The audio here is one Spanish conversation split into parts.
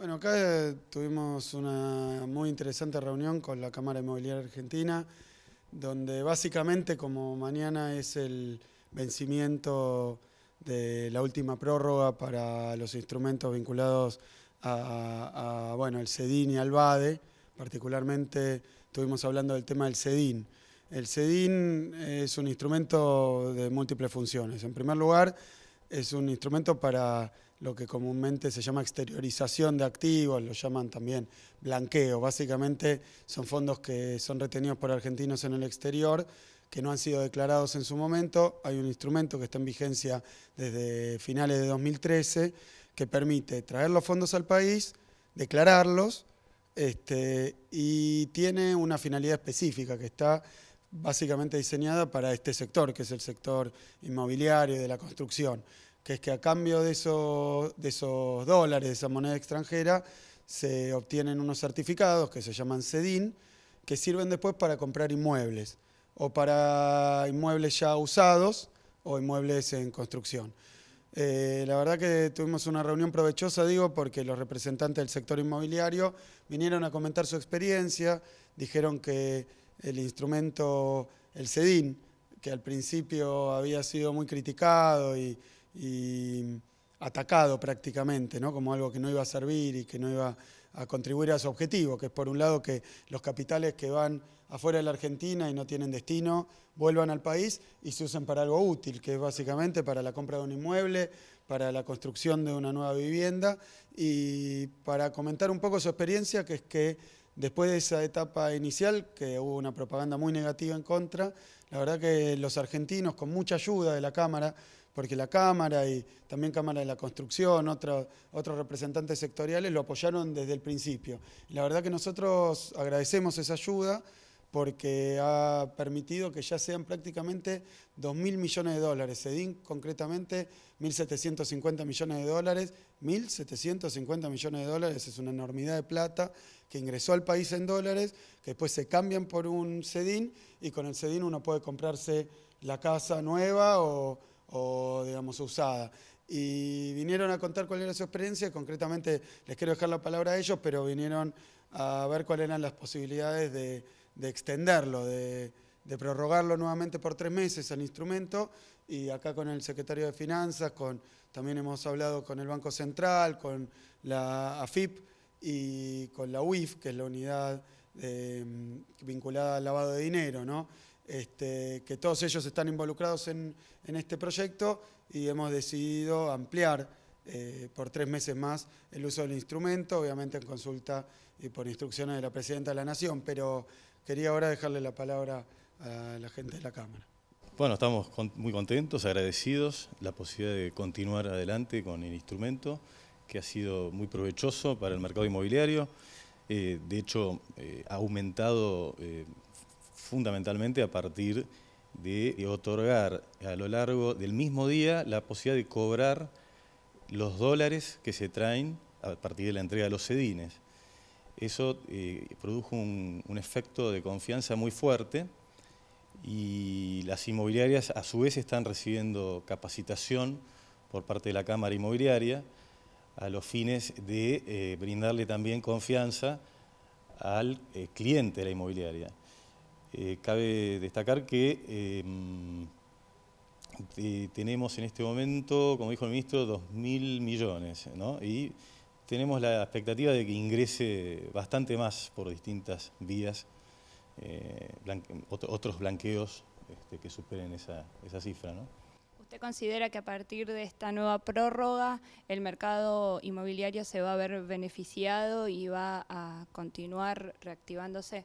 Bueno, acá eh, tuvimos una muy interesante reunión con la Cámara Inmobiliaria Argentina, donde básicamente como mañana es el vencimiento de la última prórroga para los instrumentos vinculados a, el CEDIN y al BADE, particularmente estuvimos hablando del tema del CEDIN. El CEDIN es un instrumento de múltiples funciones. En primer lugar, es un instrumento para lo que comúnmente se llama exteriorización de activos, lo llaman también blanqueo. Básicamente son fondos que son retenidos por argentinos en el exterior, que no han sido declarados en su momento. Hay un instrumento que está en vigencia desde finales de 2013 que permite traer los fondos al país, declararlos, este, y tiene una finalidad específica que está básicamente diseñada para este sector, que es el sector inmobiliario de la construcción, que es que a cambio de esos, de esos dólares, de esa moneda extranjera, se obtienen unos certificados que se llaman CEDIN, que sirven después para comprar inmuebles, o para inmuebles ya usados o inmuebles en construcción. Eh, la verdad que tuvimos una reunión provechosa, digo, porque los representantes del sector inmobiliario vinieron a comentar su experiencia, dijeron que el instrumento, el CEDIN, que al principio había sido muy criticado y, y atacado prácticamente, ¿no? como algo que no iba a servir y que no iba a contribuir a su objetivo, que es por un lado que los capitales que van afuera de la Argentina y no tienen destino vuelvan al país y se usen para algo útil, que es básicamente para la compra de un inmueble, para la construcción de una nueva vivienda y para comentar un poco su experiencia, que es que Después de esa etapa inicial, que hubo una propaganda muy negativa en contra, la verdad que los argentinos, con mucha ayuda de la Cámara, porque la Cámara y también Cámara de la Construcción, otros representantes sectoriales lo apoyaron desde el principio. La verdad que nosotros agradecemos esa ayuda porque ha permitido que ya sean prácticamente 2.000 millones de dólares, CEDIN, concretamente 1.750 millones de dólares, 1.750 millones de dólares es una enormidad de plata que ingresó al país en dólares, que después se cambian por un CEDIN y con el CEDIN uno puede comprarse la casa nueva o, digamos, usada y vinieron a contar cuál era su experiencia. Concretamente, les quiero dejar la palabra a ellos, pero vinieron a ver cuáles eran las posibilidades de, extenderlo, de, prorrogarlo nuevamente por tres meses el instrumento. Y acá con el secretario de Finanzas, con, también hemos hablado con el Banco Central, con la AFIP, y con la UIF, que es la unidad eh, vinculada al lavado de dinero, este, que todos ellos están involucrados en, este proyecto y hemos decidido ampliar eh, por tres meses más el uso del instrumento, obviamente en consulta y por instrucciones de la Presidenta de la Nación, pero quería ahora dejarle la palabra a la gente de la Cámara. Bueno, estamos muy contentos, agradecidos, la posibilidad de continuar adelante con el instrumento que ha sido muy provechoso para el mercado inmobiliario. Eh, de hecho, eh, ha aumentado eh, fundamentalmente a partir de, otorgar a lo largo del mismo día la posibilidad de cobrar los dólares que se traen a partir de la entrega de los sedines. Eso produjo un efecto de confianza muy fuerte y las inmobiliarias a su vez están recibiendo capacitación por parte de la Cámara Inmobiliaria a los fines de eh, brindarle también confianza al eh, cliente de la inmobiliaria. Eh, cabe destacar que em, tenemos en este momento, como dijo el ministro, 2.000 millones, ¿no? y tenemos la expectativa de que ingrese bastante más por distintas vías, otros blanqueos este, que superen esa, cifra. ¿Usted considera que a partir de esta nueva prórroga el mercado inmobiliario se va a ver beneficiado y va a continuar reactivándose?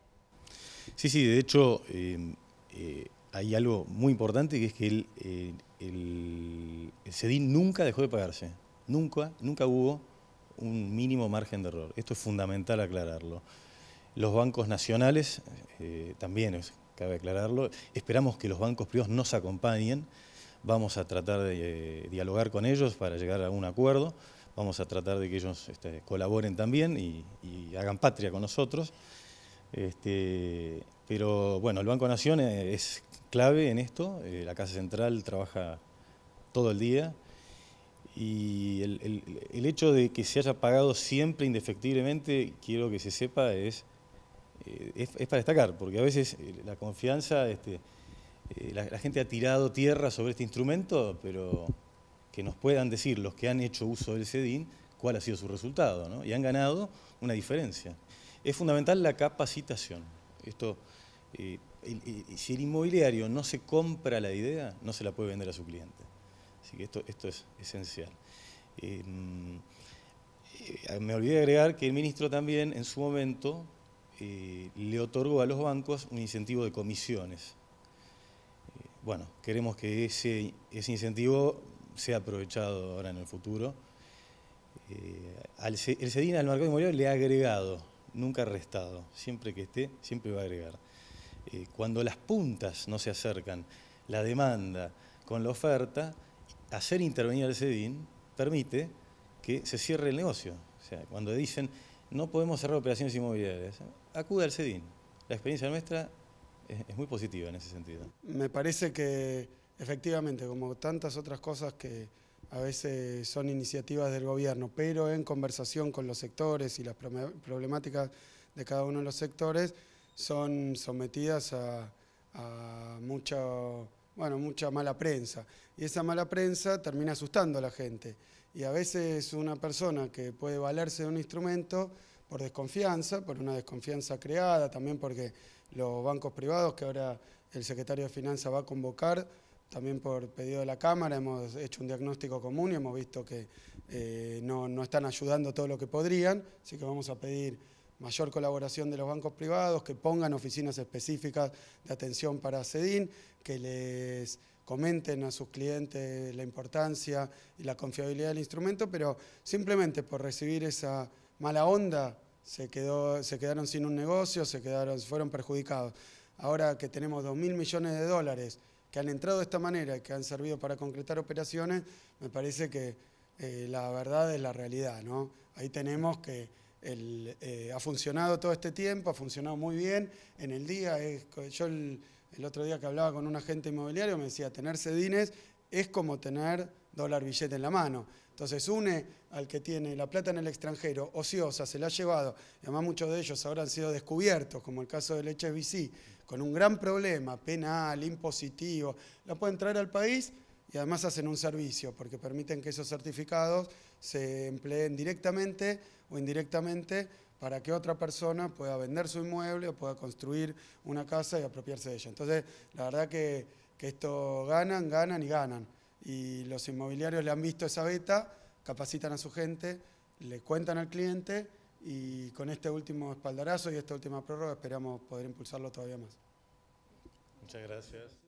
Sí, sí, de hecho em, eh, hay algo muy importante que es que el, eh, nunca dejó de pagarse, nunca, nunca hubo un mínimo margen de error. Esto es fundamental aclararlo. Los bancos nacionales, eh, también cabe aclararlo, esperamos que los bancos privados nos acompañen. Vamos a tratar de eh, dialogar con ellos para llegar a un acuerdo. Vamos a tratar de que ellos este, colaboren también y, hagan patria con nosotros. Este, pero bueno, el Banco Nación eh, es clave en esto. Eh, la Casa Central trabaja todo el día y el, hecho de que se haya pagado siempre indefectiblemente, quiero que se sepa, es, es, para destacar, porque a veces la confianza este, eh, la, gente ha tirado tierra sobre este instrumento, pero que nos puedan decir los que han hecho uso del CEDIN cuál ha sido su resultado, ¿no? y han ganado una diferencia. Es fundamental la capacitación. Eh, si el inmobiliario no se compra la idea, no se la puede vender a su cliente. Así que esto, es esencial. Em, eh, me olvidé de agregar que el ministro también en su momento le otorgó a los bancos un incentivo de comisiones bueno, queremos que ese, incentivo sea aprovechado ahora en el futuro. Eh, el CEDIN al mercado inmobiliario le ha agregado, nunca ha restado, siempre que esté, siempre va a agregar. Eh, cuando las puntas no se acercan, la demanda con la oferta, hacer intervenir al CEDIN permite que se cierre el negocio. O sea, cuando dicen no podemos cerrar operaciones inmobiliarias, acude al CEDIN. La experiencia nuestra es, muy positivo en ese sentido. Me parece que efectivamente, como tantas otras cosas que a veces son iniciativas del gobierno, pero en conversación con los sectores y las problemáticas de cada uno de los sectores, son sometidas a, a mucha, bueno, mucha mala prensa. Y esa mala prensa termina asustando a la gente. Y a veces una persona que puede valerse de un instrumento por desconfianza, por una desconfianza creada, también porque los bancos privados, que ahora el secretario de Finanzas va a convocar, también por pedido de la Cámara, hemos hecho un diagnóstico común y hemos visto que eh, no, no están ayudando todo lo que podrían, así que vamos a pedir mayor colaboración de los bancos privados, que pongan oficinas específicas de atención para CEDIN, que les comenten a sus clientes la importancia y la confiabilidad del instrumento, pero simplemente por recibir esa mala onda se, quedó, se quedaron sin un negocio, se quedaron, fueron perjudicados. Ahora que tenemos 2.000 mil millones de dólares que han entrado de esta manera y que han servido para concretar operaciones, me parece que eh, la verdad es la realidad. ¿no? Ahí tenemos que el, eh, ha funcionado todo este tiempo, ha funcionado muy bien. En el día, yo el, el otro día que hablaba con un agente inmobiliario me decía, tener sedines es como tener dólar billete en la mano. Entonces une al que tiene la plata en el extranjero, ociosa, se la ha llevado, y además muchos de ellos ahora han sido descubiertos, como el caso del HBC, con un gran problema penal, impositivo, la pueden traer al país y además hacen un servicio, porque permiten que esos certificados se empleen directamente o indirectamente para que otra persona pueda vender su inmueble o pueda construir una casa y apropiarse de ella. Entonces, la verdad que esto ganan, ganan y ganan y los inmobiliarios le han visto esa beta, capacitan a su gente, le cuentan al cliente y con este último espaldarazo y esta última prórroga esperamos poder impulsarlo todavía más. Muchas gracias.